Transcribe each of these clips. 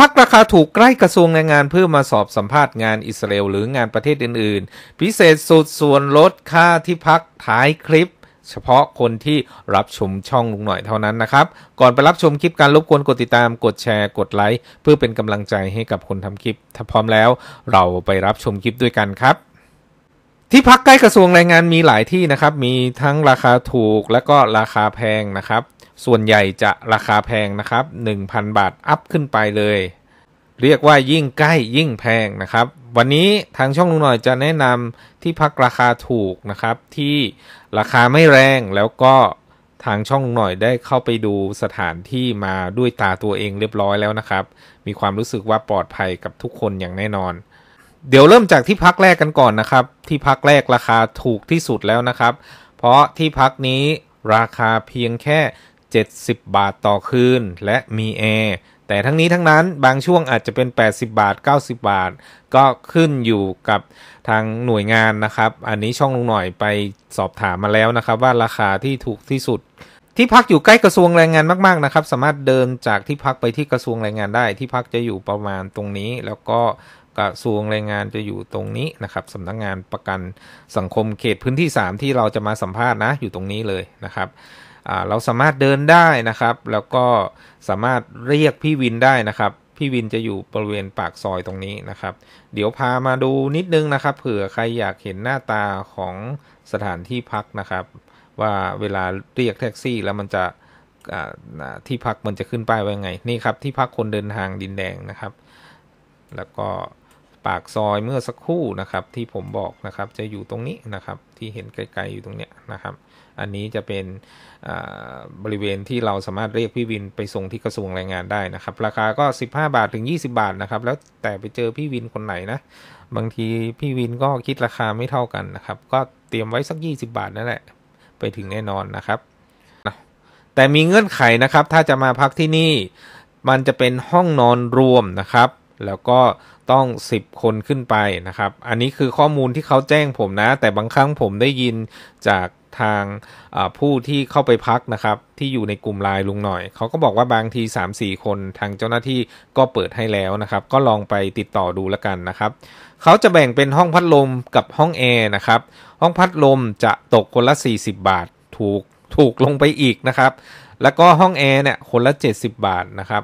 พักราคาถูกใกล้กระทรวงแรงงาน เพื่อมาสอบสัมภาษณ์งานอิสราเอลหรืองานประเทศอื่น ๆ พิเศษสุดส่วนลดค่าที่พักท้ายคลิป เฉพาะคนที่รับชมช่องลุงหน่อยเท่านั้นนะครับก่อนไปรับชมคลิปการรบกวนกดติดตามกดแชร์กดไลค์เพื่อเป็นกำลังใจให้กับคนทำคลิป ถ้าพร้อมแล้วเราไปรับชมคลิปด้วยกันครับที่พักใกล้กระทรวงแรงงานมีหลายที่นะครับ มีทั้งราคาถูกและก็ราคาแพงนะครับ ส่วนใหญ่จะราคาแพงนะครับ1,000 บาทอัพขึ้นไปเลย เรียกว่ายิ่งใกล้ยิ่งแพงนะครับ วันนี้ทางช่องลุงหน่อยจะแนะนำที่พักราคาถูกนะครับ ที่ราคาไม่แรงแล้วก็ทางช่องหน่อยได้เข้าไปดูสถานที่มาด้วยตาตัวเองเรียบร้อยแล้วนะครับ มีความรู้สึกว่าปลอดภัยกับทุกคนอย่างแน่นอนเดี๋ยวเริ่มจากที่พักแรกกันก่อนนะครับ ที่พักแรกราคาถูกที่สุดแล้วนะครับ เพราะที่พักนี้ราคาเพียงแค่ 70 บาทต่อคืนและมีแอร์แต่ทั้งนี้ทั้งนั้น บางช่วงอาจจะเป็น 80 บาท 90 บาทก็ขึ้นอยู่กับทางหน่วยงานนะครับ อันนี้ช่องลุงหน่อยไปสอบถามมาแล้วนะครับ ว่าราคาที่ถูกที่สุด ที่พักอยู่ใกล้กระทรวงแรงงานมากๆนะครับ สามารถเดินจากที่พักไปที่กระทรวงแรงงานได้ ที่พักจะอยู่ประมาณตรงนี้แล้วก็กระทรวงแรงงานจะอยู่ตรงนี้นะครับสำนักงงานประกันสังคมเขตพื้นที่3ที่เราจะมาสัมภาษณ์นะอยู่ตรงนี้เลยนะครับเราสามารถเดินได้นะครับ แล้วก็สามารถเรียกพี่วินได้นะครับ พี่วินจะอยู่บริเวณปากซอยตรงนี้นะครับ เดี๋ยวพามาดูนิดนึงนะครับ เผื่อใครอยากเห็นหน้าตาของสถานที่พักนะครับ ว่าเวลาเรียกแท็กซี่ แล้วมันจะที่พักมันจะขึ้นป้ายไว้ไงนี่ครับที่พักคนเดินทางดินแดงนะครับ แล้วก็ปากซอยเมื่อสักครู่นะครับ ที่ผมบอกนะครับจะอยู่ตรงนี้นะครับ ที่เห็นไกลๆอยู่ตรงเนี้ยนะครับ อันนี้จะเป็นบริเวณที่เราสามารถเรียกพี่วินไปส่งที่กระทรวงแรงงานได้นะครับ ราคาก็ 15 บาทถึง 20 บาทนะครับ แล้วแต่ไปเจอพี่วินคนไหนนะบางทีพี่วินก็คิดราคาไม่เท่ากันนะครับ ก็เตรียมไว้สัก 20 บาทนั่นแหละไปถึงแน่นอนนะครับแต่มีเงื่อนไขนะครับ ถ้าจะมาพักที่นี่มันจะเป็นห้องนอนรวมนะครับแล้วก็ต้อง 10 คนขึ้นไปนะครับ อันนี้คือข้อมูลที่เขาแจ้งผมนะ แต่บางครั้งผมได้ยินจากทางผู้ที่เข้าไปพักนะครับ ที่อยู่ในกลุ่มไลน์ลุงหน่อย เขาก็บอกว่าบางที 3-4 คนทางเจ้าหน้าที่ก็เปิดให้แล้วนะครับ ก็ลองไปติดต่อดูแล้วกันนะครับเขาจะแบ่งเป็นห้องพัดลมกับห้องแอร์นะครับ ห้องพัดลมจะตกคนละ 40 บาท ถูกถูกลงไปอีกนะครับ แล้วก็ห้องแอร์เนี่ย คนละ 70 บาทนะครับ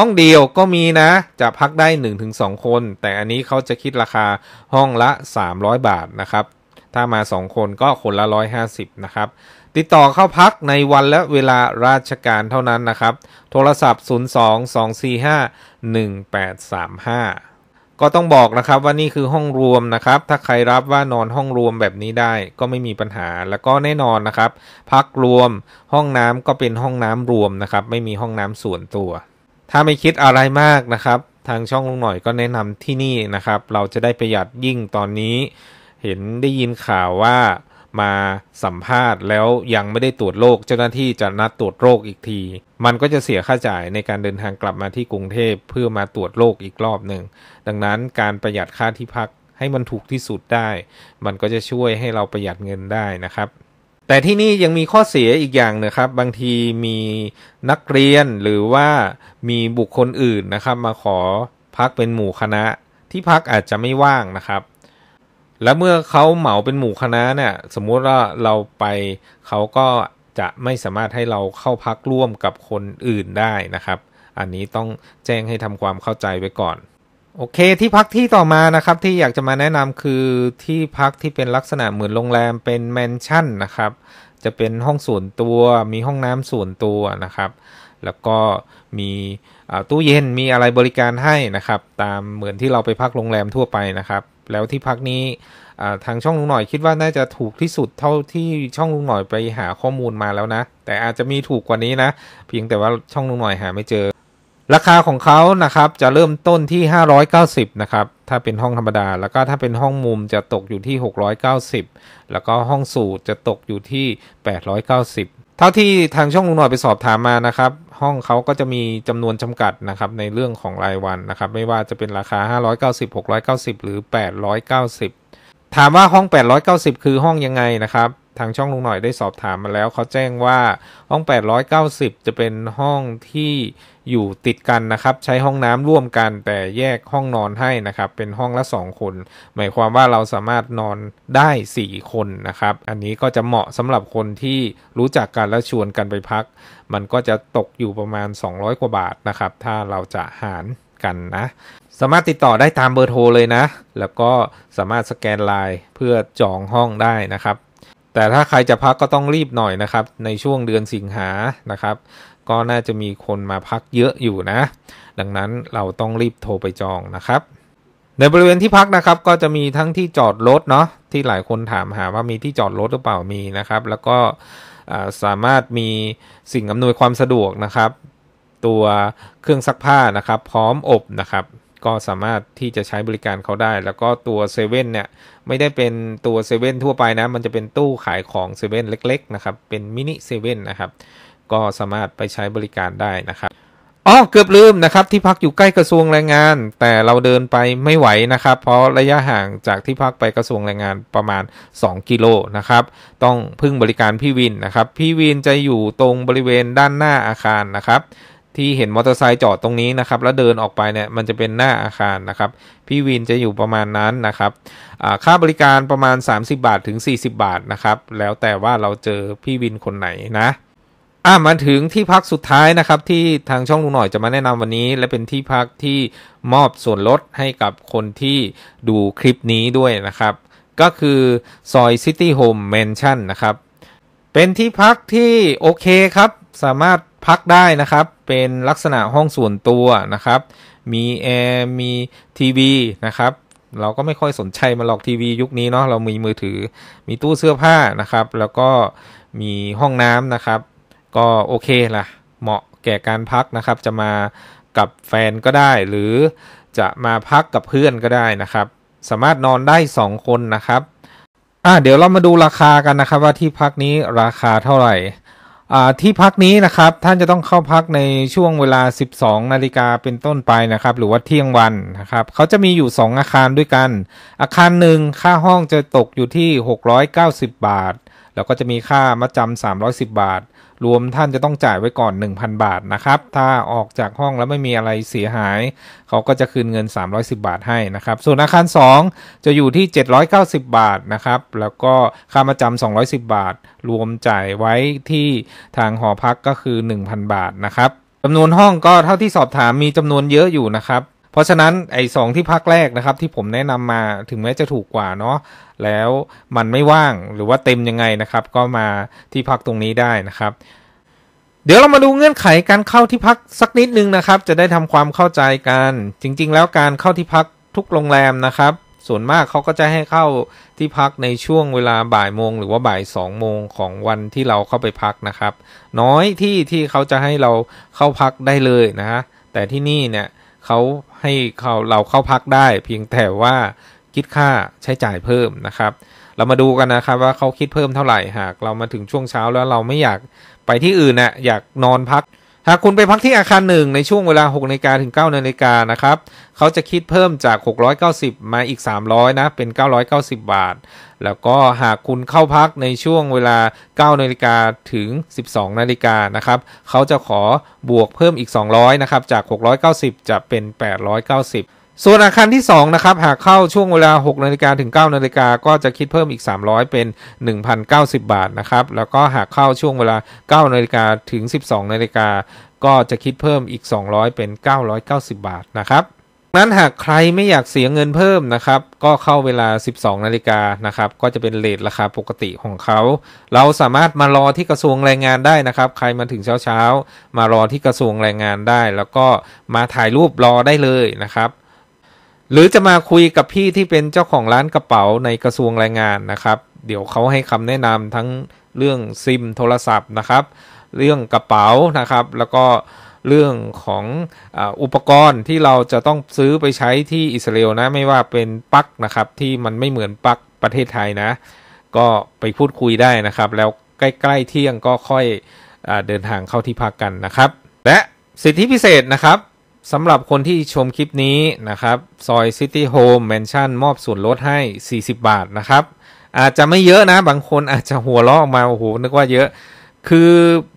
ห้องเดียวก็มีนะจะพักได้ 1-2 คน แต่อันนี้เขาจะคิดราคาห้องละ 300 บาทนะครับถ้ามา 2 คนก็คนละ 150นะครับติดต่อเข้าพักในวันและเวลาราชการเท่านั้นนะครับ โทรศัพท์ 02-245-1835 ก็ต้องบอกนะครับว่านี่คือห้องรวมนะครับถ้าใครรับว่านอนห้องรวมแบบนี้ได้ก็ไม่มีปัญหาแล้วก็แน่นอนนะครับพักรวมห้องน้ำก็เป็นห้องน้ำรวมนะครับไม่มีห้องน้ำส่วนตัวถ้าไม่คิดอะไรมากนะครับ ทางช่องลงหน่อยก็แนะนำที่นี่นะครับ เราจะได้ประหยัดยิ่งตอนนี้ เห็นได้ยินข่าวว่ามาสัมภาษณ์ แล้วยังไม่ได้ตรวจโรคเจ้าหน้าที่จะนัดตรวจโรคอีกที มันก็จะเสียค่าจ่ายในการเดินทางกลับมาที่กรุงเทพเพื่อมาตรวจโรคอีกรอบหนึ่งดังนั้นการประหยัดค่าที่พักให้มันถูกที่สุดได้ มันก็จะช่วยให้เราประหยัดเงินได้นะครับแต่ที่นี่ยังมีข้อเสียอีกอย่างนะครับ บางทีมีนักเรียนหรือว่ามีบุคคลอื่นนะครับ มาขอพักเป็นหมู่คณะ ที่พักอาจจะไม่ว่างนะครับ และเมื่อเขาเหมาเป็นหมู่คณะเนี่ยสมมุติว่าเราไปเขาก็จะไม่สามารถให้เราเข้าพักร่วมกับคนอื่นได้นะครับ อันนี้ต้องแจ้งให้ทำความเข้าใจไว้ก่อนโอเคที่พักที่ต่อมานะครับที่อยากจะมาแนะนำคือที่พักที่เป็นลักษณะเหมือนโรงแรมเป็นแมนชั่นนะครับจะเป็นห้องส่วนตัวมีห้องน้ำส่วนตัวนะครับแล้วก็มีตู้เย็นมีอะไรบริการให้นะครับตามเหมือนที่เราไปพักโรงแรมทั่วไปนะครับแล้วที่พักนี้ทางช่องลุงหน่อยคิดว่าน่าจะถูกที่สุดเท่าที่ช่องลุงหน่อยไปหาข้อมูลมาแล้วนะแต่อาจจะมีถูกกว่านี้นะเพียงแต่ว่าช่องลุงหน่อยหาไม่เจอราคาของเขานะครับจะเริ่มต้นที่590นะครับ ถ้าเป็นห้องธรรมดา แล้วก็ถ้าเป็นห้องมุมจะตกอยู่ที่690แล้วก็ห้องสูตรจะตกอยู่ที่890เท่าที่ทางช่องลุงหน่อยไปสอบถามมานะครับ ห้องเขาก็จะมีจำนวนจำกัดนะครับ ในเรื่องของรายวันนะครับ ไม่ว่าจะเป็นราคา590 690 หรือ 890 ถามว่าห้อง890คือห้องยังไงนะครับ ทางช่องลุงหน่อยได้สอบถามมาแล้ว เขาแจ้งว่าห้อง 890จะเป็นห้องที่อยู่ติดกันนะครับใช้ห้องน้ำร่วมกัน แต่แยกห้องนอนให้นะครับเป็นห้องละ 2 คน หมายความว่าเราสามารถนอนได้ 4 คนนะครับ อันนี้ก็จะเหมาะสำหรับคนที่รู้จักกันและชวนกันไปพัก มันก็จะตกอยู่ประมาณ 200กว่าบาทนะครับถ้าเราจะหารกันนะ สามารถติดต่อได้ตามเบอร์โทรเลยนะ แล้วก็สามารถสแกนไลน์เพื่อจองห้องได้นะครับ แต่ถ้าใครจะพักก็ต้องรีบหน่อยนะครับในช่วงเดือนสิงหานะครับก็น่าจะมีคนมาพักเยอะอยู่นะ ดังนั้นเราต้องรีบโทรไปจองนะครับ ในบริเวณที่พักนะครับ ก็จะมีทั้งที่จอดรถเนาะ ที่หลายคนถามหาว่ามีที่จอดรถหรือเปล่ามีนะครับ แล้วก็สามารถมีสิ่งอำนวยความสะดวกนะครับ ตัวเครื่องซักผ้านะครับ พร้อมอบนะครับ ก็สามารถที่จะใช้บริการเขาได้ แล้วก็ตัวเซเว่นเนี่ยไม่ได้เป็นตัวเซเว่นทั่วไปนะ มันจะเป็นตู้ขายของเซเว่นเล็กๆนะครับ เป็นมินิเซเว่นนะครับก็สามารถไปใช้บริการได้นะครับอ๋อเกือบลืมนะครับที่พักอยู่ใกล้กระทรวงแรงงาน แต่เราเดินไปไม่ไหวนะครับ เพราะระยะห่างจากที่พักไปกระทรวงแรงงานประมาณ2กิโลนะครับ ต้องพึ่งบริการพี่วินนะครับ พี่วินจะอยู่ตรงบริเวณด้านหน้าอาคารนะครับ ที่เห็นมอเตอร์ไซค์จอดตรงนี้นะครับ แล้วเดินออกไปเนี่ยมันจะเป็นหน้าอาคารนะครับ พี่วินจะอยู่ประมาณนั้นนะครับค่าบริการประมาณ 30 บาทถึง 40 บาทนะครับ แล้วแต่ว่าเราเจอพี่วินคนไหนนะ่ามาถึงที่พักสุดท้ายนะครับที่ทางช่องลุงหน่อยจะมาแนะนำวันนี้ และเป็นที่พักที่มอบส่วนลดให้กับคนที่ดูคลิปนี้ด้วยนะครับ ก็คือซอยซิตี้โฮมแมนชั่นนะครับ เป็นที่พักที่โอเคครับ สามารถพักได้นะครับ เป็นลักษณะห้องส่วนตัวนะครับ มีแอร์มีทีวีนะครับ เราก็ไม่ค่อยสนใจมาหลอกทีวียุคนี้เนาะเรามีมือถือมีตู้เสื้อผ้านะครับ แล้วก็มีห้องน้ำนะครับก็โอเคล่ะ เหมาะแก่การพักนะครับ จะมากับแฟนก็ได้ หรือ จะมาพักกับเพื่อนก็ได้นะครับ สามารถนอนได้ 2 คนนะครับ อ่าเดี๋ยวเรามาดูราคากันนะครับว่าที่พักนี้ราคาเท่าไหร่ อ่า ที่พักนี้นะครับท่านจะต้องเข้าพักในช่วงเวลา 12 นาฬิกาเป็นต้นไปนะครับ หรือว่าเที่ยงวันนะครับ เขาจะมีอยู่ 2 อาคารด้วยกัน อาคารหนึ่งค่าห้องจะตกอยู่ที่ 690 บาทแล้วก็จะมีค่ามัดจำา310บาท รวมท่านจะต้องจ่ายไว้ก่อน 1,000 บาทนะครับถ้าออกจากห้องแล้วไม่มีอะไรเสียหายเขาก็จะคืนเงิน310 บาทให้นะครับส่วนอาคาร2 จะอยู่ที่ 790 บาทนะครับแล้วก็ค่ามาจำ210 บาท รวมจ่ายไว้ที่ทางหอพักก็คือ 1,000 บาทนะครับจำนวนห้องก็เท่าที่สอบถามมีจำนวนเยอะอยู่นะครับเพราะฉะนั้นไอ้สองที่พักแรกนะครับ ที่ผมแนะนำมาถึงแม้จะถูกกว่าเนาะแล้วมันไม่ว่างหรือว่าเต็มยังไงนะครับก็มาที่พักตรงนี้ได้นะครับ เดี๋ยวเรามาดูเงื่อนไขการเข้าที่พักสักนิดนึงนะครับ จะได้ทำความเข้าใจกันจริง ๆ แล้วการเข้าที่พักทุกโรงแรมนะครับส่วนมากเขาก็จะให้เข้าที่พักในช่วงเวลาบ่ายโมงหรือว่าบ่ายสองโมงของวันที่เราเข้าไปพักนะครับ น้อยที่ที่เขาจะให้เราเข้าพักได้เลยนะฮะแต่ที่นี่เนี่ยเขาให้เขาเราเข้าพักได้เพียงแต่ว่าคิดค่าใช้จ่ายเพิ่มนะครับ เรามาดูกันนะครับว่าเขาคิดเพิ่มเท่าไหร่ หากเรามาถึงช่วงเช้าแล้วเราไม่อยากไปที่อื่นนะอยากนอนพักหากคุณไปพักที่อาคารหนึ่งในช่วงเวลา6นาฬิกาถึง 9นาฬิกานะครับ เขาจะคิดเพิ่มจาก 690 มาอีก 300 นะ เป็น 990 บาท แล้วก็หากคุณเข้าพักในช่วงเวลา 9นาฬิกาถึง 12นาฬิกานะครับ เขาจะขอบวกเพิ่มอีก 200 นะครับ จาก 690 จะเป็น 890ส่วนอาคารที่2นะครับ หากเข้าช่วงเวลา6นาฬิกาถึง9นาฬิกา ก็จะคิดเพิ่มอีก 300 เป็น 1,090 บาทนะครับ แล้วก็หากเข้าช่วงเวลา9นาฬิกาถึง 12นาฬิกา ก็จะคิดเพิ่มอีก 200 เป็น 990 บาทนะครับนั้นหากใครไม่อยากเสียเงินเพิ่มนะครับ ก็เข้าเวลา 12นาฬิกานะครับ ก็จะเป็นเลทราคาปกติของเขา เราสามารถมารอที่กระทรวงแรงงานได้นะครับ ใครมาถึงเช้าเช้ามารอที่กระทรวงแรงงานได้ แล้วก็มาถ่ายรูปรอได้เลยนะครับหรือจะมาคุยกับพี่ที่เป็นเจ้าของร้านกระเป๋าในกระทรวงแรงงานนะครับ เดี๋ยวเขาให้คำแนะนำทั้งเรื่องซิมโทรศัพท์นะครับ เรื่องกระเป๋านะครับ แล้วก็เรื่องของอุปกรณ์ที่เราจะต้องซื้อไปใช้ที่อิสราเอลนะไม่ว่าเป็นปลั๊กนะครับ ที่มันไม่เหมือนปลั๊กประเทศไทยนะ ก็ไปพูดคุยได้นะครับ แล้วใกล้ ๆ เที่ยงก็ค่อยเดินทางเข้าที่พักกันนะครับ และสิทธิพิเศษนะครับสำหรับคนที่ชมคลิปนี้นะครับซอยซิตี้โฮมแมนชั่นมอบส่วนลดให้ 40 บาทนะครับ อาจจะไม่เยอะนะบางคนอาจจะหัวเราะออกมาโอ้โหนึกว่าเยอะคือ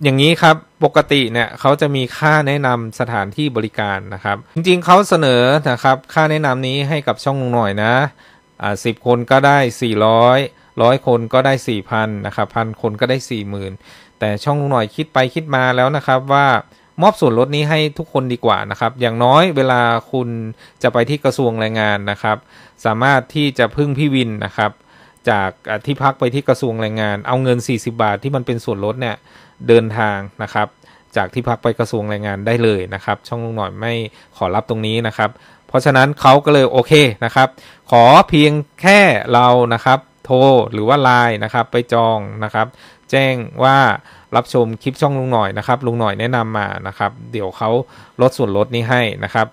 อย่างนี้ครับปกติเนี่ยเขาจะมีค่าแนะนำสถานที่บริการนะครับ จริงๆ เขาเสนอนะครับ ค่าแนะนำนี้ให้กับช่องหน่อยนะอ่าสิคนก็ได้ 400ร้อยคนก็ได้สี่พันนะครับพันคนก็ได้สี่หมื่นแต่ช่องหน่อยคิดไปคิดมาแล้วนะครับว่ามอบส่วนลดนี้ให้ทุกคนดีกว่านะครับ อย่างน้อยเวลาคุณจะไปที่กระทรวงแรงงานนะครับ สามารถที่จะพึ่งพี่วินนะครับ จากที่พักไปที่กระทรวงแรงงาน เอาเงิน 40 บาทที่มันเป็นส่วนลดเนี่ยเดินทางนะครับ จากที่พักไปกระทรวงแรงงานได้เลยนะครับ ช่องลุงหน่อยไม่ขอรับตรงนี้นะครับ เพราะฉะนั้นเขาก็เลยโอเคนะครับ ขอเพียงแค่เรานะครับ โทรหรือว่าไลน์นะครับไปจองนะครับแจ้งว่ารับชมคลิปช่องลุงหน่อยนะครับลุงหน่อยแนะนำมานะครับ เดี๋ยวเขาลดส่วนลดนี้ให้นะครับ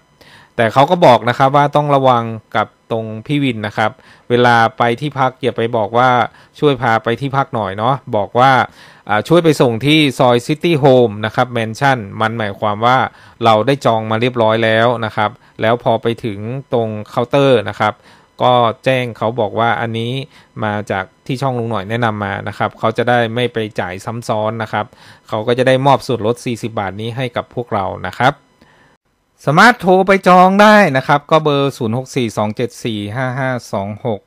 แต่เขาก็บอกนะครับว่าต้องระวังกับตรงพี่วินนะครับ เวลาไปที่พักอย่าไปบอกว่าช่วยพาไปที่พักหน่อยเนาะบอกว่าช่วยไปส่งที่ซอยซิตี้โฮมนะครับแมนชั่นมันหมายความว่าเราได้จองมาเรียบร้อยแล้วนะครับ แล้วพอไปถึงตรงเคาน์เตอร์นะครับก็แจ้งเขาบอกว่าอันนี้มาจากที่ช่องลุงหน่อยแนะนำมานะครับ เขาจะได้ไม่ไปจ่ายซ้ำซ้อนนะครับ เขาก็จะได้มอบส่วนลด 40 บาทนี้ให้กับพวกเรานะครับสามารถโทรไปจองได้นะครับ ก็เบอร์ 0642745526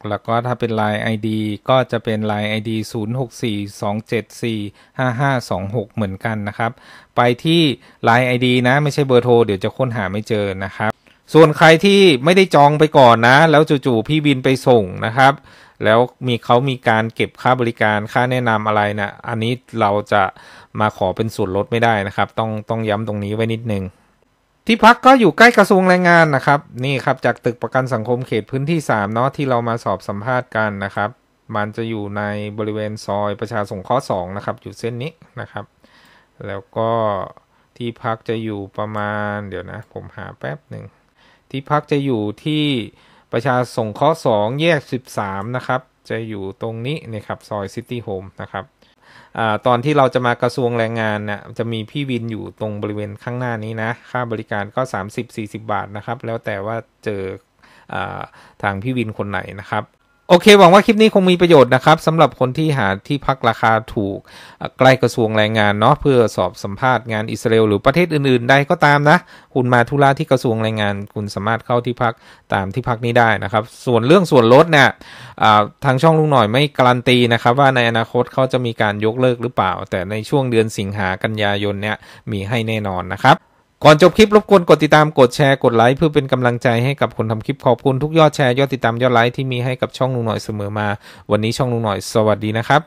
แล้วก็ถ้าเป็น Line ID ก็จะเป็น Line ID 0642745526 เหมือนกันนะครับ ไปที่ Line ID นะ ไม่ใช่เบอร์โทรเดี๋ยวจะค้นหาไม่เจอนะครับส่วนใครที่ไม่ได้จองไปก่อนนะ แล้วจู่ๆพี่บินไปส่งนะครับ แล้วมีเขามีการเก็บค่าบริการ ค่าแนะนำอะไรนะอันนี้เราจะมาขอเป็นส่วนลดไม่ได้นะครับ ต้องต้องย้ำตรงนี้ไว้นิดนึงที่พักก็อยู่ใกล้กระทรวงแรงงานนะครับ นี่ครับ จากตึกประกันสังคมเขตพื้นที่3เนาะที่เรามาสอบสัมภาษณ์กันนะครับ มันจะอยู่ในบริเวณซอยประชาสงเคราะห์2นะครับ อยู่เส้นนี้นะครับ แล้วก็ที่พักจะอยู่ประมาณเดี๋ยวนะ ผมหาแป๊บหนึ่งที่พักจะอยู่ที่ประชาสงเคราะห์2แยก 13 นะครับ จะอยู่ตรงนี้นะครับซอยซิตี้โฮมนะครับอตอนที่เราจะมากระทรวงแรงงานนะ่ะจะมีพี่วินอยู่ตรงบริเวณข้างหน้านี้นะ ค่าบริการก็ 30-40 บาทนะครับ แล้วแต่ว่าเจออทางพี่วินคนไหนนะครับโอเคหวังว่าคลิปนี้คงมีประโยชน์นะครับสำหรับคนที่หาที่พักราคาถูกใกล้กระทรวงแรงงานเนาะเพื่อสอบสัมภาษณ์งานอิสราเอลหรือประเทศอื่นๆใดก็ตามนะ คุณมาธุระที่กระทรวงแรงงาน คุณสามารถเข้าที่พักตามที่พักนี้ได้นะครับ ส่วนเรื่องส่วนลดเนี่ยทางช่องลุงหน่อยไม่การันตีนะครับ ว่าในอนาคตเขาจะมีการยกเลิกหรือเปล่า แต่ในช่วงเดือนสิงหากันยายนเนี่ยมีให้แน่นอนนะครับก่อนจบคลิปรบกวนกดติดตามกดแชร์กดไลค์เพื่อเป็นกำลังใจให้กับคนทำคลิปขอบคุณทุกยอดแชร์ยอดติดตามยอดไลค์ที่มีให้กับช่องลุงหน่อยเสมอมา วันนี้ช่องลุงหน่อยสวัสดีนะครับ